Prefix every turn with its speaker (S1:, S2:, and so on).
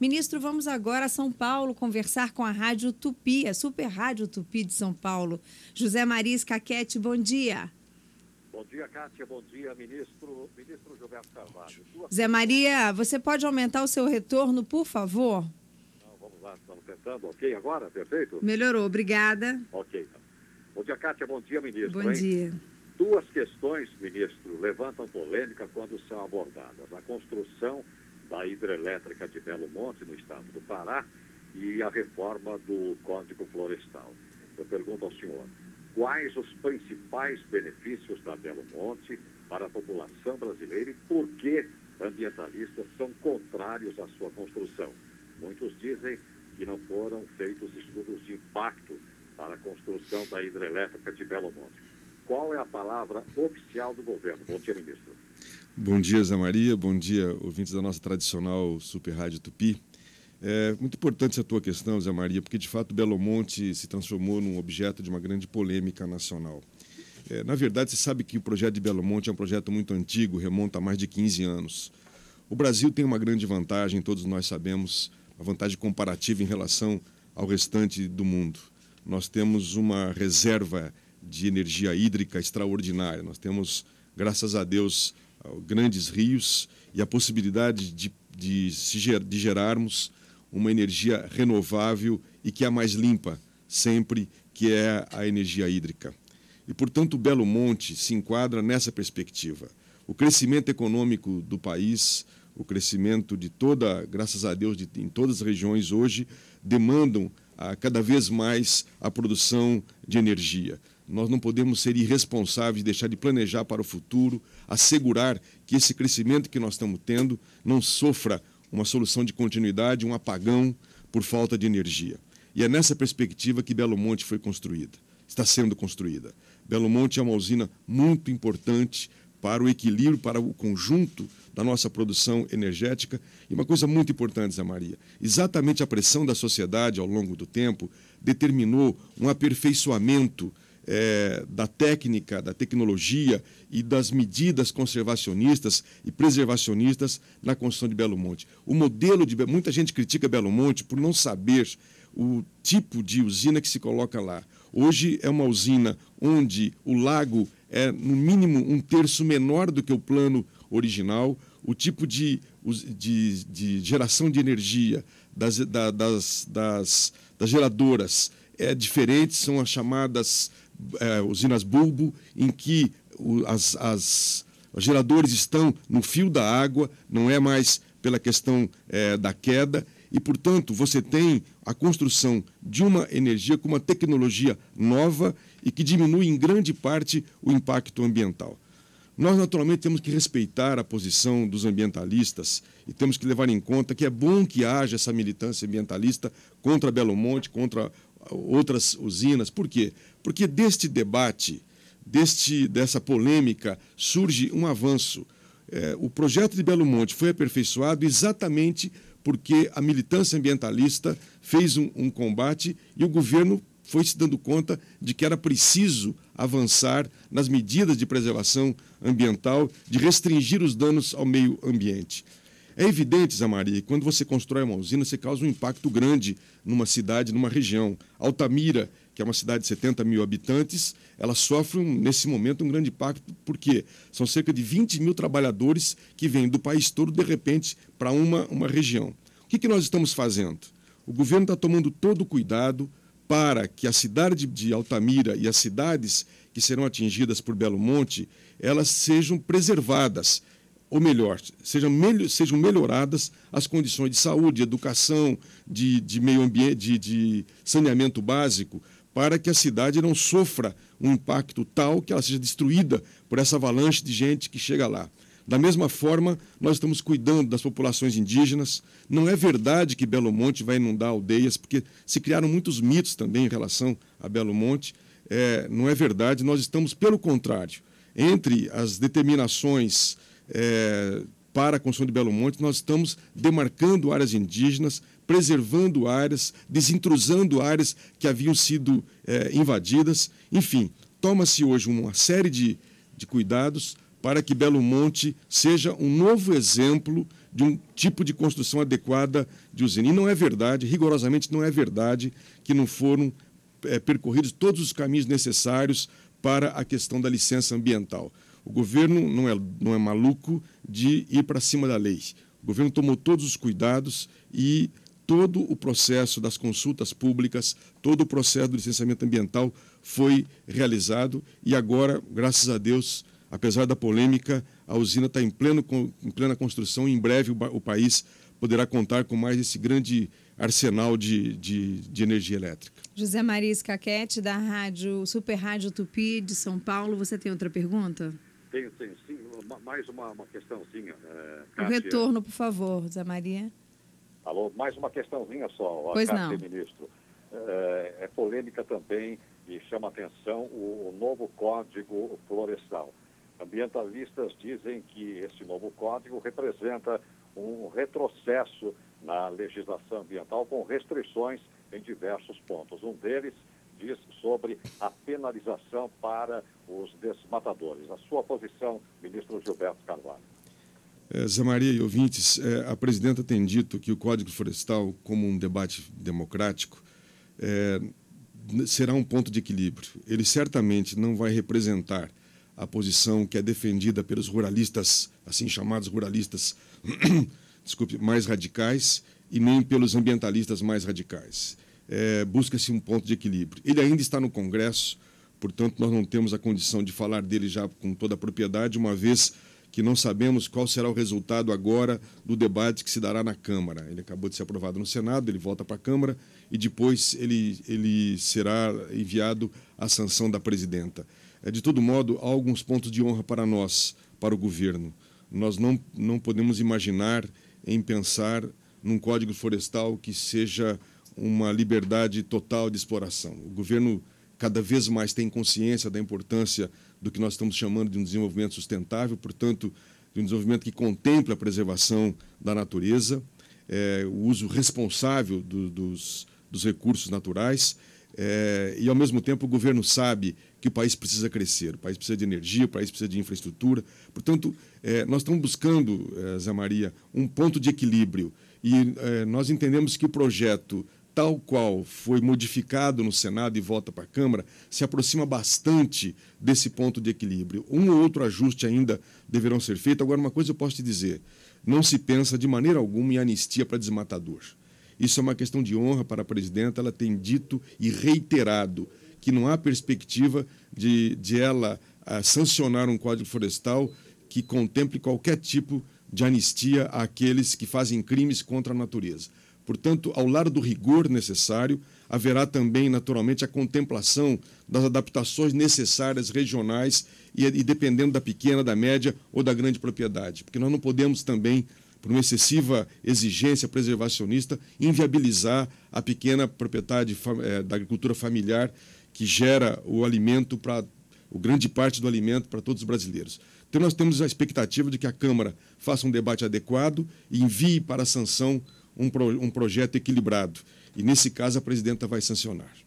S1: Ministro, vamos agora a São Paulo conversar com a Rádio Tupi, a Super Rádio Tupi de São Paulo. José Maris Caquete, bom dia. Bom dia, Cátia. Bom dia, ministro, ministro Gilberto Carvalho. Zé Maria, você pode aumentar o seu retorno, por favor? Não, vamos lá, estamos tentando. Ok, agora? Perfeito? Melhorou, obrigada. Ok. Então. Bom dia, Cátia. Bom dia, ministro. Bom hein? dia. Duas questões, ministro, levantam polêmica quando são abordadas. A construção da hidrelétrica de Belo Monte, no estado do Pará, e a reforma do Código Florestal. Eu pergunto ao senhor, quais os principais benefícios da Belo Monte para a população brasileira e por que ambientalistas são contrários à sua construção? Muitos dizem que não foram feitos estudos de impacto para a construção da hidrelétrica de Belo Monte. Qual é a palavra oficial do governo? Bom dia, ministro.
S2: Bom dia, Zé Maria. Bom dia, ouvintes da nossa tradicional Super Rádio Tupi. É muito importante a tua questão, Zé Maria, porque de fato Belo Monte se transformou num objeto de uma grande polêmica nacional. É, na verdade, você sabe que o projeto de Belo Monte é um projeto muito antigo, remonta a mais de 15 anos. O Brasil tem uma grande vantagem, todos nós sabemos, uma vantagem comparativa em relação ao restante do mundo. Nós temos uma reserva de energia hídrica extraordinária, nós temos, graças a Deus, ah, grandes rios e a possibilidade de, de, de gerarmos uma energia renovável e que é a mais limpa sempre, que é a energia hídrica. E, portanto, Belo Monte se enquadra nessa perspectiva. O crescimento econômico do país, o crescimento de toda, graças a Deus, de, em todas as regiões hoje, demandam ah, cada vez mais a produção de energia nós não podemos ser irresponsáveis, deixar de planejar para o futuro, assegurar que esse crescimento que nós estamos tendo não sofra uma solução de continuidade, um apagão por falta de energia. E é nessa perspectiva que Belo Monte foi construída, está sendo construída. Belo Monte é uma usina muito importante para o equilíbrio, para o conjunto da nossa produção energética. E uma coisa muito importante, Zé Maria: exatamente a pressão da sociedade ao longo do tempo determinou um aperfeiçoamento é, da técnica, da tecnologia e das medidas conservacionistas e preservacionistas na construção de Belo Monte. O modelo de muita gente critica Belo Monte por não saber o tipo de usina que se coloca lá. Hoje é uma usina onde o lago é no mínimo um terço menor do que o plano original, o tipo de, de, de geração de energia das, das, das, das geradoras é diferente, são as chamadas é, usinas bulbo, em que as, as, os geradores estão no fio da água, não é mais pela questão é, da queda, e, portanto, você tem a construção de uma energia com uma tecnologia nova e que diminui em grande parte o impacto ambiental. Nós, naturalmente, temos que respeitar a posição dos ambientalistas e temos que levar em conta que é bom que haja essa militância ambientalista contra Belo Monte, contra outras usinas. Por quê? Porque deste debate, deste, dessa polêmica, surge um avanço. É, o projeto de Belo Monte foi aperfeiçoado exatamente porque a militância ambientalista fez um, um combate e o governo foi se dando conta de que era preciso avançar nas medidas de preservação ambiental, de restringir os danos ao meio ambiente. É evidente, Zamari, que quando você constrói uma usina, você causa um impacto grande numa cidade, numa região. Altamira, que é uma cidade de 70 mil habitantes, ela sofre, um, nesse momento, um grande impacto, porque são cerca de 20 mil trabalhadores que vêm do país todo, de repente, para uma, uma região. O que, que nós estamos fazendo? O governo está tomando todo o cuidado para que a cidade de Altamira e as cidades que serão atingidas por Belo Monte, elas sejam preservadas, ou melhor, sejam, sejam melhoradas as condições de saúde, de educação, de, de meio ambiente, de, de saneamento básico, para que a cidade não sofra um impacto tal que ela seja destruída por essa avalanche de gente que chega lá. Da mesma forma, nós estamos cuidando das populações indígenas. Não é verdade que Belo Monte vai inundar aldeias, porque se criaram muitos mitos também em relação a Belo Monte. É, não é verdade, nós estamos, pelo contrário, entre as determinações é, para a construção de Belo Monte, nós estamos demarcando áreas indígenas, preservando áreas, desintrusando áreas que haviam sido é, invadidas. Enfim, toma-se hoje uma série de, de cuidados para que Belo Monte seja um novo exemplo de um tipo de construção adequada de usina. E não é verdade, rigorosamente não é verdade, que não foram é, percorridos todos os caminhos necessários para a questão da licença ambiental. O governo não é, não é maluco de ir para cima da lei. O governo tomou todos os cuidados e todo o processo das consultas públicas, todo o processo do licenciamento ambiental foi realizado e agora, graças a Deus, apesar da polêmica, a usina está em, pleno, em plena construção e em breve o, o, país poderá contar com mais esse grande arsenal de, de, de energia elétrica.
S1: José Maria Scaquete, da Rádio Super Rádio Tupi de São Paulo, você tem outra pergunta? Tem, sim. Mais uma, uma questãozinha. É, eh, O retorno, por favor, Zé Maria. Alô, mais uma questãozinha só, pois Cátia, não. ministro. É, é, polêmica também e chama atenção o, o novo Código Florestal. Ambientalistas dizem que esse novo código representa um retrocesso na legislação ambiental com restrições em diversos pontos. Um deles sobre a penalização para os desmatadores. A sua posição, ministro Gilberto
S2: Carvalho. É, Zé Maria e ouvintes, é, a presidenta tem dito que o Código Florestal, como um debate democrático, é, será um ponto de equilíbrio. Ele certamente não vai representar a posição que é defendida pelos ruralistas, assim chamados ruralistas, desculpe, mais radicais, e nem pelos ambientalistas mais radicais é, busca-se um ponto de equilíbrio. Ele ainda está no Congresso, portanto, nós não temos a condição de falar dele já com toda a propriedade, uma vez que não sabemos qual será o resultado agora do debate que se dará na Câmara. Ele acabou de ser aprovado no Senado, ele volta para a Câmara e depois ele, ele será enviado à sanção da presidenta. É, de todo modo, há alguns pontos de honra para nós, para o governo. Nós não, não podemos imaginar em pensar num código florestal que seja uma liberdade total de exploração. O governo cada vez mais tem consciência da importância do que nós estamos chamando de um desenvolvimento sustentável, portanto, de um desenvolvimento que contempla a preservação da natureza, é, o uso responsável do, dos, dos, recursos naturais. É, e, ao mesmo tempo, o governo sabe que o país precisa crescer, o país precisa de energia, o país precisa de infraestrutura. Portanto, é, nós estamos buscando, Zé Maria, um ponto de equilíbrio. E nós entendemos que o projeto tal qual foi modificado no Senado e volta para a Câmara, se aproxima bastante desse ponto de equilíbrio. Um ou outro ajuste ainda deverão ser feitos. Agora, uma coisa eu posso te dizer: não se pensa de maneira alguma em anistia para desmatador. Isso é uma questão de honra para a presidenta, ela tem dito e reiterado que não há perspectiva de, de ela uh, sancionar um código florestal que contemple qualquer tipo de anistia àqueles que fazem crimes contra a natureza. Portanto, ao lado do rigor necessário, haverá também, naturalmente, a contemplação das adaptações necessárias regionais e, e dependendo da pequena, da média ou da grande propriedade. Porque nós não podemos também por uma excessiva exigência preservacionista, inviabilizar a pequena propriedade eh, da agricultura familiar que gera o alimento para o grande parte do alimento para todos os brasileiros. Então nós temos a expectativa de que a Câmara faça um debate adequado e envie para a sanção um, pro, um projeto equilibrado. E, nesse caso, a presidenta vai sancionar.